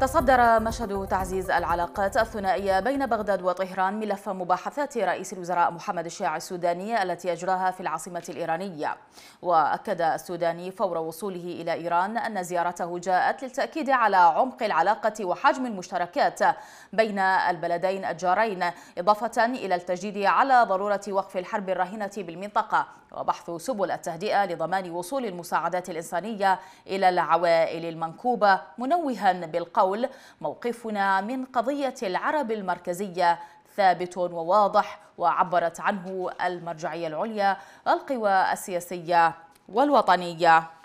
تصدر مشهد تعزيز العلاقات الثنائية بين بغداد وطهران ملف مباحثات رئيس الوزراء محمد الشيع السوداني التي أجراها في العاصمة الإيرانية وأكد السوداني فور وصوله إلى إيران أن زيارته جاءت للتأكيد على عمق العلاقة وحجم المشتركات بين البلدين الجارين إضافة إلى التجديد على ضرورة وقف الحرب الراهنة بالمنطقة وبحث سبل التهدئة لضمان وصول المساعدات الإنسانية إلى العوائل المنكوبة منوها بالقول القول موقفنا من قضية العرب المركزية ثابت وواضح وعبرت عنه المرجعية العليا القوى السياسية والوطنية